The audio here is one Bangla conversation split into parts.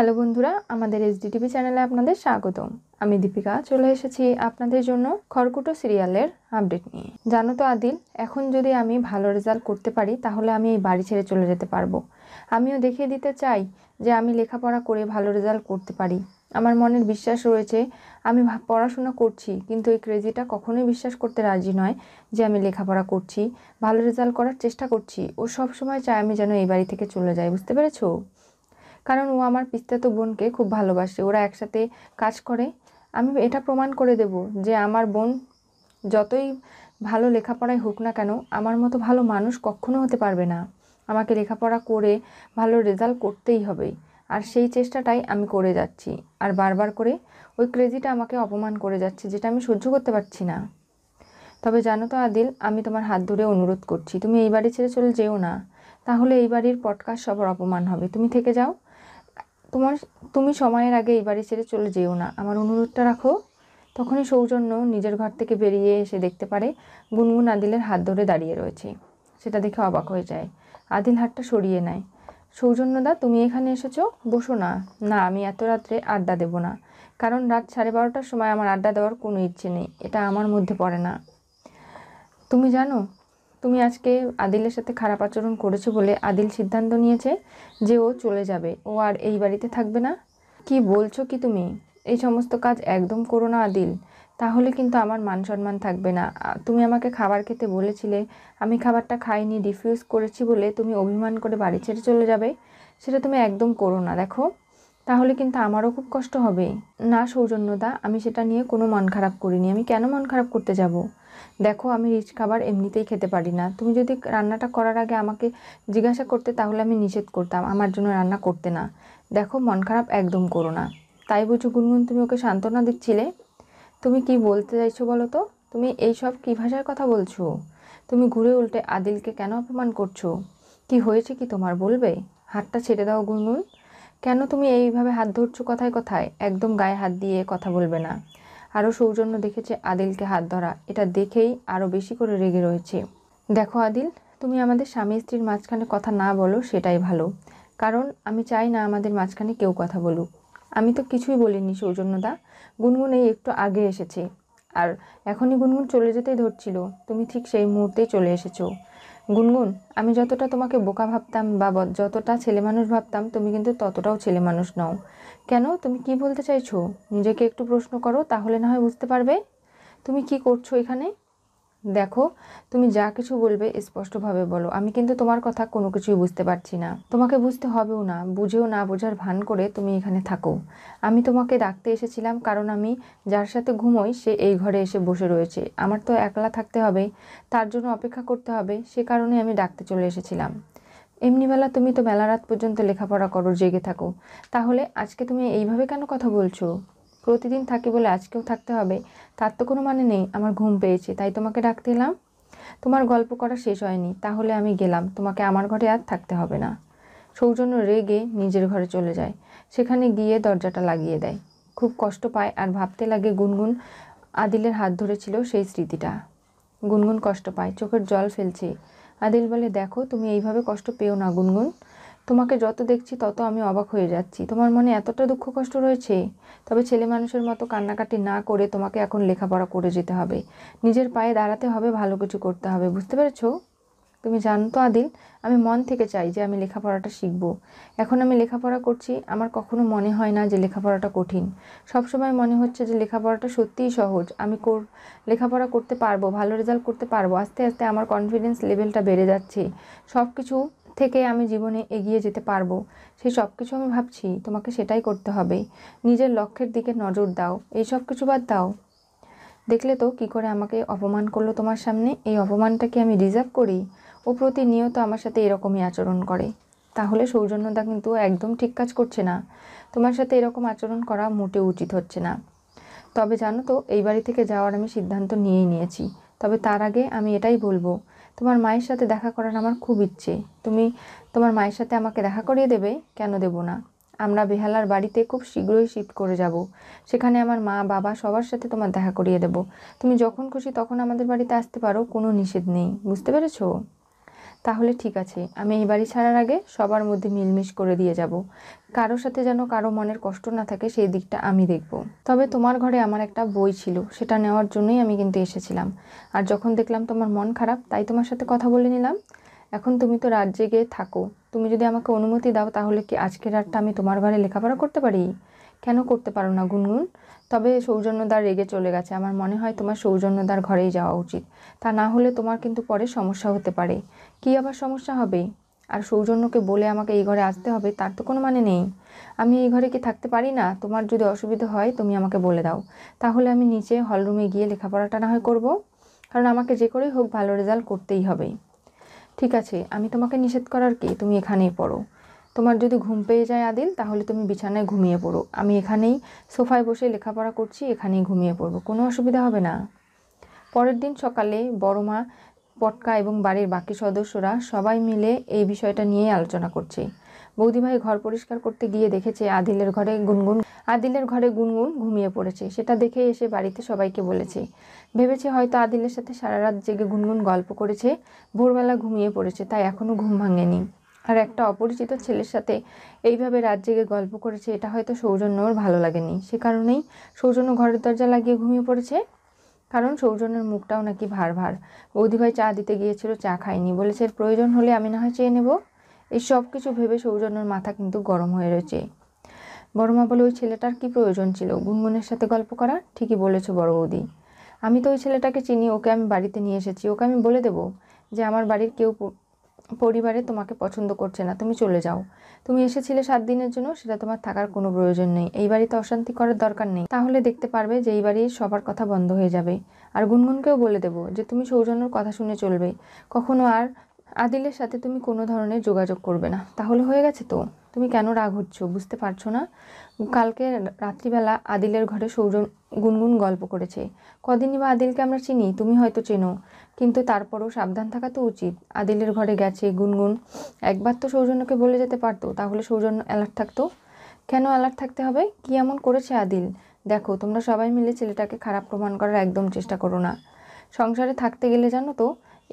হ্যালো বন্ধুরা আমাদের এসডিটিভি চ্যানেলে আপনাদের স্বাগতম আমি দীপিকা চলে এসেছি আপনাদের জন্য খড়কুটো সিরিয়ালের আপডেট নিয়ে জানো তো আদিল এখন যদি আমি ভালো রেজাল্ট করতে পারি তাহলে আমি এই বাড়ি ছেড়ে চলে যেতে পারবো আমিও দেখিয়ে দিতে চাই যে আমি লেখাপড়া করে ভালো রেজাল্ট করতে পারি আমার মনের বিশ্বাস রয়েছে আমি পড়াশোনা করছি কিন্তু এই ক্রেজিটা কখনোই বিশ্বাস করতে রাজি নয় যে আমি লেখাপড়া করছি ভালো রেজাল্ট করার চেষ্টা করছি ও সবসময় চায় আমি যেন এই বাড়ি থেকে চলে যাই বুঝতে পেরেছো কারণ ও আমার পিস্তাতো বোনকে খুব ভালোবাসে ওরা একসাথে কাজ করে আমি এটা প্রমাণ করে দেব যে আমার বোন যতই ভালো লেখাপড়ায় হোক না কেন আমার মতো ভালো মানুষ কখনো হতে পারবে না আমাকে লেখাপড়া করে ভালো রেজাল্ট করতেই হবে আর সেই চেষ্টাটাই আমি করে যাচ্ছি আর বারবার করে ওই ক্রেজিটা আমাকে অপমান করে যাচ্ছে যেটা আমি সহ্য করতে পারছি না তবে জানো তো আদিল আমি তোমার হাত ধরে অনুরোধ করছি তুমি এই বাড়ি ছেড়ে চলে যেও না তাহলে এই বাড়ির পডকাস্ট সবার অপমান হবে তুমি থেকে যাও তোমার তুমি সময়ের আগে এই বাড়ি ছেড়ে চলে যেও না আমার অনুরোধটা রাখো তখনই সৌজন্য নিজের ঘর থেকে বেরিয়ে এসে দেখতে পারে গুনগুন আদিলের হাত ধরে দাঁড়িয়ে রয়েছে সেটা দেখে অবাক হয়ে যায় আদিল হাতটা সরিয়ে নেয় সৌজন্যদা তুমি এখানে এসেছো বসো না না আমি এত রাত্রে আড্ডা দেব না কারণ রাত সাড়ে বারোটার সময় আমার আড্ডা দেওয়ার কোনো ইচ্ছে নেই এটা আমার মধ্যে পড়ে না তুমি জানো তুমি আজকে আদিলের সাথে খারাপ আচরণ করেছো বলে আদিল সিদ্ধান্ত নিয়েছে যে ও চলে যাবে ও আর এই বাড়িতে থাকবে না কি বলছো কি তুমি এই সমস্ত কাজ একদম করো না আদিল তাহলে কিন্তু আমার মান সম্মান থাকবে না তুমি আমাকে খাবার খেতে বলেছিলে আমি খাবারটা খাইনি ডিফিউজ করেছি বলে তুমি অভিমান করে বাড়ি ছেড়ে চলে যাবে সেটা তুমি একদম করো না দেখো তাহলে কিন্তু আমারও খুব কষ্ট হবে না সৌজন্যদা আমি সেটা নিয়ে কোনো মন খারাপ করিনি আমি কেন মন খারাপ করতে যাব দেখো আমি রিচ খাবার এমনিতেই খেতে পারি না তুমি যদি রান্নাটা করার আগে আমাকে জিজ্ঞাসা করতে তাহলে আমি নিষেধ করতাম আমার জন্য রান্না করতে না দেখো মন খারাপ একদম করো না তাই বুঝো গুনগুন তুমি ওকে সান্ত্বনা দিচ্ছিলে তুমি কি বলতে চাইছো বলো তো তুমি এইসব কী ভাষার কথা বলছো তুমি ঘুরে উল্টে আদিলকে কেন অপমান করছো কি হয়েছে কি তোমার বলবে হাতটা ছেড়ে দাও গুনগুন কেন তুমি এইভাবে হাত ধরছো কথায় কথায় একদম গায়ে হাত দিয়ে কথা বলবে না আরও সৌজন্য দেখেছে আদিলকে হাত ধরা এটা দেখেই আরও বেশি করে রেগে রয়েছে দেখো আদিল তুমি আমাদের স্বামী স্ত্রীর মাঝখানে কথা না বলো সেটাই ভালো কারণ আমি চাই না আমাদের মাঝখানে কেউ কথা বলুক আমি তো কিছুই বলিনি সৌজন্যদা গুনগুন এই একটু আগে এসেছে আর এখনই গুনগুন চলে যেতেই ধরছিল তুমি ঠিক সেই মুহূর্তেই চলে এসেছো গুনগুন আমি যতটা তোমাকে বোকা ভাবতাম বা যতটা ছেলে মানুষ ভাবতাম তুমি কিন্তু ততটাও ছেলে মানুষ নও কেন তুমি কি বলতে চাইছো নিজেকে একটু প্রশ্ন করো তাহলে না হয় বুঝতে পারবে তুমি কি করছো এখানে দেখো তুমি যা কিছু বলবে স্পষ্টভাবে বলো আমি কিন্তু তোমার কথা কোনো কিছুই বুঝতে পারছি না তোমাকে বুঝতে হবেও না বুঝেও না বোঝার ভান করে তুমি এখানে থাকো আমি তোমাকে ডাকতে এসেছিলাম কারণ আমি যার সাথে ঘুমোই সে এই ঘরে এসে বসে রয়েছে আমার তো একলা থাকতে হবে তার জন্য অপেক্ষা করতে হবে সে কারণে আমি ডাকতে চলে এসেছিলাম এমনিবেলা তুমি তো মেলা রাত পর্যন্ত লেখাপড়া করো জেগে থাকো তাহলে আজকে তুমি এইভাবে কেন কথা বলছো প্রতিদিন থাকি বলে আজকেও থাকতে হবে তার তো কোনো মানে নেই আমার ঘুম পেয়েছে তাই তোমাকে ডাকতে এলাম তোমার গল্প করা শেষ হয়নি তাহলে আমি গেলাম তোমাকে আমার ঘরে আর থাকতে হবে না সৌজন্য রেগে নিজের ঘরে চলে যায় সেখানে গিয়ে দরজাটা লাগিয়ে দেয় খুব কষ্ট পায় আর ভাবতে লাগে গুনগুন আদিলের হাত ধরেছিল সেই স্মৃতিটা গুনগুন কষ্ট পায় চোখের জল ফেলছে আদিল বলে দেখো তুমি এইভাবে কষ্ট পেও না গুনগুন তোমাকে যত দেখছি তত আমি অবাক হয়ে যাচ্ছি তোমার মনে এতটা দুঃখ কষ্ট রয়েছে তবে ছেলে মানুষের মতো কান্নাকাটি না করে তোমাকে এখন লেখাপড়া করে যেতে হবে নিজের পায়ে দাঁড়াতে হবে ভালো কিছু করতে হবে বুঝতে পেরেছো তুমি জানো তো আদিল আমি মন থেকে চাই যে আমি লেখাপড়াটা শিখব এখন আমি লেখাপড়া করছি আমার কখনো মনে হয় না যে লেখাপড়াটা কঠিন সবসময় মনে হচ্ছে যে লেখাপড়াটা সত্যিই সহজ আমি কোর লেখাপড়া করতে পারবো ভালো রেজাল্ট করতে পারবো আস্তে আস্তে আমার কনফিডেন্স লেভেলটা বেড়ে যাচ্ছে সব কিছু থেকে আমি জীবনে এগিয়ে যেতে পারবো সেই সব কিছু আমি ভাবছি তোমাকে সেটাই করতে হবে নিজের লক্ষ্যের দিকে নজর দাও এই সব কিছু বাদ দাও দেখলে তো কি করে আমাকে অপমান করলো তোমার সামনে এই অপমানটাকে আমি রিজার্ভ করি ও প্রতিনিয়ত আমার সাথে এরকমই আচরণ করে তাহলে সৌজন্যতা কিন্তু একদম ঠিক কাজ করছে না তোমার সাথে এরকম আচরণ করা মোটেও উচিত হচ্ছে না তবে জানো তো এই বাড়ি থেকে যাওয়ার আমি সিদ্ধান্ত নিয়েই নিয়েছি তবে তার আগে আমি এটাই বলবো তোমার মায়ের সাথে দেখা করার আমার খুব ইচ্ছে তুমি তোমার মায়ের সাথে আমাকে দেখা করিয়ে দেবে কেন দেব না আমরা বেহালার বাড়িতে খুব শীঘ্রই শিফট করে যাব সেখানে আমার মা বাবা সবার সাথে তোমার দেখা করিয়ে দেব তুমি যখন খুশি তখন আমাদের বাড়িতে আসতে পারো কোনো নিষেধ নেই বুঝতে পেরেছো তাহলে ঠিক আছে আমি এই বাড়ি ছাড়ার আগে সবার মধ্যে মিলমিশ করে দিয়ে যাব কারো সাথে যেন কারো মনের কষ্ট না থাকে সেই দিকটা আমি দেখব তবে তোমার ঘরে আমার একটা বই ছিল সেটা নেওয়ার জন্যই আমি কিন্তু এসেছিলাম আর যখন দেখলাম তোমার মন খারাপ তাই তোমার সাথে কথা বলে নিলাম এখন তুমি তো রাত জেগে থাকো তুমি যদি আমাকে অনুমতি দাও তাহলে কি আজকের রাতটা আমি তোমার ঘরে লেখাপড়া করতে পারি কেন করতে পারো না গুনগুন তবে সৌজন্যদার রেগে চলে গেছে আমার মনে হয় তোমার সৌজন্যদার ঘরেই যাওয়া উচিত তা না হলে তোমার কিন্তু পরে সমস্যা হতে পারে কি আবার সমস্যা হবে আর সৌজন্যকে বলে আমাকে এই ঘরে আসতে হবে তার তো কোনো মানে নেই আমি এই ঘরে কি থাকতে পারি না তোমার যদি অসুবিধা হয় তুমি আমাকে বলে দাও তাহলে আমি নিচে হলরুমে গিয়ে লেখাপড়াটা না হয় করব কারণ আমাকে যে করেই হোক ভালো রেজাল্ট করতেই হবে ঠিক আছে আমি তোমাকে নিষেধ করার কি তুমি এখানেই পড়ো তোমার যদি ঘুম পেয়ে যায় আদিল তাহলে তুমি বিছানায় ঘুমিয়ে পড়ো আমি এখানেই সোফায় বসে লেখাপড়া করছি এখানেই ঘুমিয়ে পড়বো কোনো অসুবিধা হবে না পরের দিন সকালে বড় মা পটকা এবং বাড়ির বাকি সদস্যরা সবাই মিলে এই বিষয়টা নিয়ে আলোচনা করছে বৌদিভাই ঘর পরিষ্কার করতে গিয়ে দেখেছে আদিলের ঘরে গুনগুন আদিলের ঘরে গুনগুন ঘুমিয়ে পড়েছে সেটা দেখে এসে বাড়িতে সবাইকে বলেছে ভেবেছে হয়তো আদিলের সাথে সারা রাত জেগে গুনগুন গল্প করেছে ভোরবেলা ঘুমিয়ে পড়েছে তাই এখনও ঘুম ভাঙেনি আর একটা অপরিচিত ছেলের সাথে এইভাবে রাত জেগে গল্প করেছে এটা হয়তো সৌজন্য ওর ভালো লাগেনি সে কারণেই সৌজন্য ঘরের দরজা লাগিয়ে ঘুমিয়ে পড়েছে কারণ সৌজন্যের মুখটাও নাকি ভার ভার বৌদিভাই চা দিতে গিয়েছিল চা খায়নি বলেছে প্রয়োজন হলে আমি না হয় চেয়ে নেব এই সব কিছু ভেবে সৌজন্যের মাথা কিন্তু গরম হয়ে রয়েছে বড়মা বলে ওই ছেলেটার কি প্রয়োজন ছিল গুনগুনের সাথে গল্প করা ঠিকই বলেছে বড় বৌদি আমি তো ওই ছেলেটাকে চিনি ওকে আমি বাড়িতে নিয়ে এসেছি ওকে আমি বলে দেবো যে আমার বাড়ির কেউ পরিবারে তোমাকে পছন্দ করছে না তুমি চলে যাও তুমি এসেছিলে সাত দিনের জন্য সেটা তোমার থাকার কোনো প্রয়োজন নেই এই বাড়িতে অশান্তি করার দরকার নেই তাহলে দেখতে পারবে যে এই বাড়ির সবার কথা বন্ধ হয়ে যাবে আর গুনগুনকেও বলে দেবো যে তুমি সৌজন্যর কথা শুনে চলবে কখনো আর আদিলের সাথে তুমি কোনো ধরনের যোগাযোগ করবে না তাহলে হয়ে গেছে তো তুমি কেন রাগ হচ্ছ বুঝতে পারছো না কালকে রাত্রিবেলা আদিলের ঘরে সৌর গুনগুন গল্প করেছে কদিনই বা আদিলকে আমরা চিনি তুমি হয়তো চেনো কিন্তু তারপরও সাবধান থাকা তো উচিত আদিলের ঘরে গেছে গুনগুন একবার তো সৌজন্যকে বলে যেতে পারতো তাহলে সৌজন্য অ্যালার্ট থাকতো কেন অ্যালার্ট থাকতে হবে কি এমন করেছে আদিল দেখো তোমরা সবাই মিলে ছেলেটাকে খারাপ প্রমাণ করার একদম চেষ্টা করো না সংসারে থাকতে গেলে জানো তো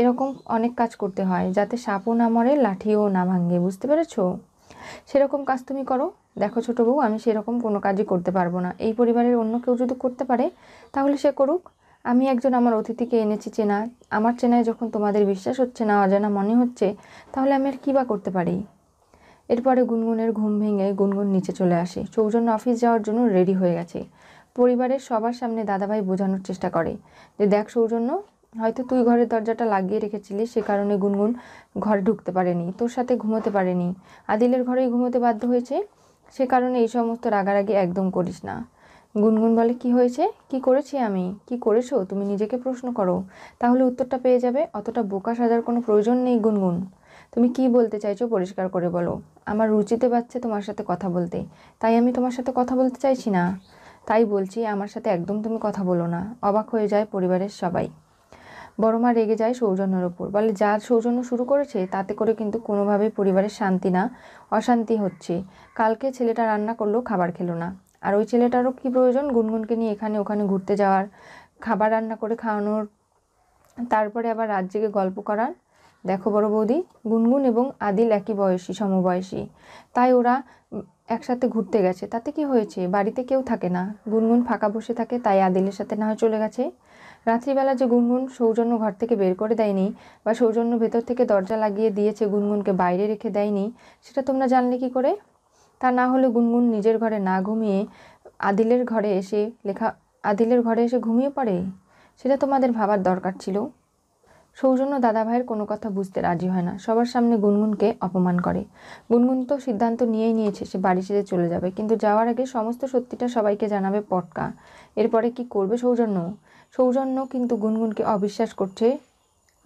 এরকম অনেক কাজ করতে হয় যাতে সাপও না মরে লাঠিও না ভাঙে বুঝতে পেরেছো সেরকম কাজ তুমি করো দেখো ছোটো বউ আমি সেরকম কোনো কাজই করতে পারবো না এই পরিবারের অন্য কেউ যদি করতে পারে তাহলে সে করুক আমি একজন আমার অতিথিকে এনেছি চেনা আমার চেনায় যখন তোমাদের বিশ্বাস হচ্ছে না অজানা মনে হচ্ছে তাহলে আমি আর কী বা করতে পারি এরপরে গুনগুনের ঘুম ভেঙে গুনগুন নিচে চলে আসে সৌজন্য অফিস যাওয়ার জন্য রেডি হয়ে গেছে পরিবারের সবার সামনে দাদাভাই বোঝানোর চেষ্টা করে যে দেখ সৌজন্য হয়তো তুই ঘরের দরজাটা লাগিয়ে রেখেছিলি সে কারণে গুনগুন ঘরে ঢুকতে পারেনি তোর সাথে ঘুমোতে পারেনি আদিলের ঘরেই ঘুমোতে বাধ্য হয়েছে সে কারণে এই সমস্ত রাগারাগি একদম করিস না গুনগুন বলে কি হয়েছে কি করেছি আমি কি করেছো তুমি নিজেকে প্রশ্ন করো তাহলে উত্তরটা পেয়ে যাবে অতটা বোকা সাজার কোনো প্রয়োজন নেই গুনগুন তুমি কি বলতে চাইছো পরিষ্কার করে বলো আমার রুচিতে পাচ্ছে তোমার সাথে কথা বলতে তাই আমি তোমার সাথে কথা বলতে চাইছি না তাই বলছি আমার সাথে একদম তুমি কথা বলো না অবাক হয়ে যায় পরিবারের সবাই বড় মা রেগে যায় সৌজন্যর ওপর বলে যা সৌজন্য শুরু করেছে তাতে করে কিন্তু কোনোভাবেই পরিবারের শান্তি না অশান্তি হচ্ছে কালকে ছেলেটা রান্না করলেও খাবার খেলো না আর ওই ছেলেটারও কি প্রয়োজন গুনগুনকে নিয়ে এখানে ওখানে ঘুরতে যাওয়ার খাবার রান্না করে খাওয়ানোর তারপরে আবার রাত জেগে গল্প করার দেখো বড় বৌদি গুনগুন এবং আদিল একই বয়সী সমবয়সী তাই ওরা একসাথে ঘুরতে গেছে তাতে কি হয়েছে বাড়িতে কেউ থাকে না গুনগুন ফাঁকা বসে থাকে তাই আদিলের সাথে না হয় চলে গেছে রাত্রিবেলা যে গুনগুন সৌজন্য ঘর থেকে বের করে দেয়নি বা সৌজন্য ভেতর থেকে দরজা লাগিয়ে দিয়েছে গুনগুনকে বাইরে রেখে দেয়নি সেটা তোমরা জানলে কি করে তা না হলে গুনগুন নিজের ঘরে না ঘুমিয়ে আদিলের ঘরে এসে লেখা আদিলের ঘরে এসে ঘুমিয়ে পড়ে সেটা তোমাদের ভাবার দরকার ছিল সৌজন্য দাদাভাইয়ের কোনো কথা বুঝতে রাজি হয় না সবার সামনে গুনগুনকে অপমান করে গুনগুন তো সিদ্ধান্ত নিয়েই নিয়েছে সে বাড়ি ছেড়ে চলে যাবে কিন্তু যাওয়ার আগে সমস্ত সত্যিটা সবাইকে জানাবে পটকা এরপরে কি করবে সৌজন্য সৌজন্য কিন্তু গুনগুনকে অবিশ্বাস করছে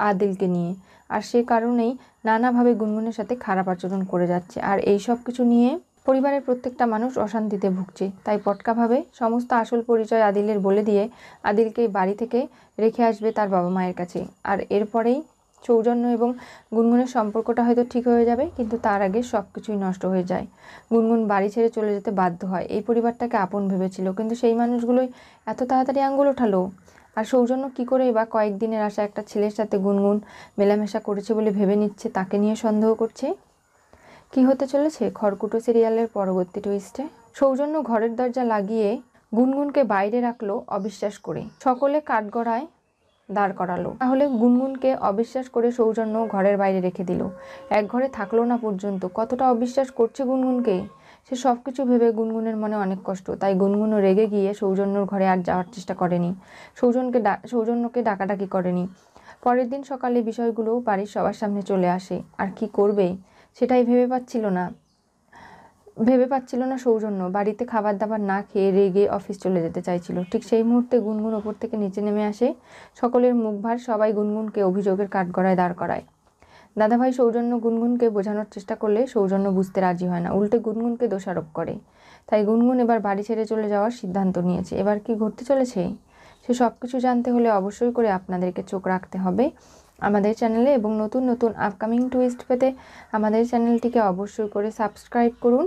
আদিলকে নিয়ে আর সে কারণেই নানাভাবে গুনগুনের সাথে খারাপ আচরণ করে যাচ্ছে আর এই সব কিছু নিয়ে পরিবারের প্রত্যেকটা মানুষ অশান্তিতে ভুগছে তাই পটকাভাবে সমস্ত আসল পরিচয় আদিলের বলে দিয়ে আদিলকে বাড়ি থেকে রেখে আসবে তার বাবা মায়ের কাছে আর এরপরেই সৌজন্য এবং গুনগুনের সম্পর্কটা হয়তো ঠিক হয়ে যাবে কিন্তু তার আগে সব কিছুই নষ্ট হয়ে যায় গুনগুন বাড়ি ছেড়ে চলে যেতে বাধ্য হয় এই পরিবারটাকে আপন ভেবেছিল কিন্তু সেই মানুষগুলোই এত তাড়াতাড়ি আঙ্গুল ওঠালো আর সৌজন্য কী করেই বা কয়েকদিনের আশা একটা ছেলের সাথে গুনগুন মেলামেশা করেছে বলে ভেবে নিচ্ছে তাকে নিয়ে সন্দেহ করছে কি হতে চলেছে খড়কুটো সিরিয়ালের পরবর্তী টুইস্টে সৌজন্য ঘরের দরজা লাগিয়ে গুনগুনকে বাইরে রাখলো অবিশ্বাস করে সকলে কাঠগড়ায় দাঁড় করালো তাহলে গুনগুনকে অবিশ্বাস করে সৌজন্য ঘরের বাইরে রেখে দিল এক ঘরে থাকলো না পর্যন্ত কতটা অবিশ্বাস করছে গুনগুনকে সে সব কিছু ভেবে গুনগুনের মনে অনেক কষ্ট তাই গুনগুনও রেগে গিয়ে সৌজন্যর ঘরে আর যাওয়ার চেষ্টা করেনি সৌজনকে ডা সৌজন্যকে ডাকাডাকি করেনি পরের দিন সকালে বিষয়গুলো বাড়ির সবার সামনে চলে আসে আর কি করবে সেটাই ভেবে পাচ্ছিল না ভেবে পাচ্ছিল না সৌজন্য বাড়িতে খাবার দাবার না খেয়ে রেগে অফিস চলে যেতে চাইছিল ঠিক সেই মুহূর্তে গুনগুন ওপর থেকে নিচে নেমে আসে সকলের মুখ ভার সবাই গুনগুনকে অভিযোগের কাঠগড়ায় দাঁড় করায় দাদাভাই সৌজন্য গুনগুনকে বোঝানোর চেষ্টা করলে সৌজন্য বুঝতে রাজি হয় না উল্টে গুনগুনকে দোষারোপ করে তাই গুনগুন এবার বাড়ি ছেড়ে চলে যাওয়ার সিদ্ধান্ত নিয়েছে এবার কি ঘটতে চলেছে সে সব কিছু জানতে হলে অবশ্যই করে আপনাদেরকে চোখ রাখতে হবে আমাদের চ্যানেলে এবং নতুন নতুন আপকামিং টুইস্ট পেতে আমাদের চ্যানেলটিকে অবশ্যই করে সাবস্ক্রাইব করুন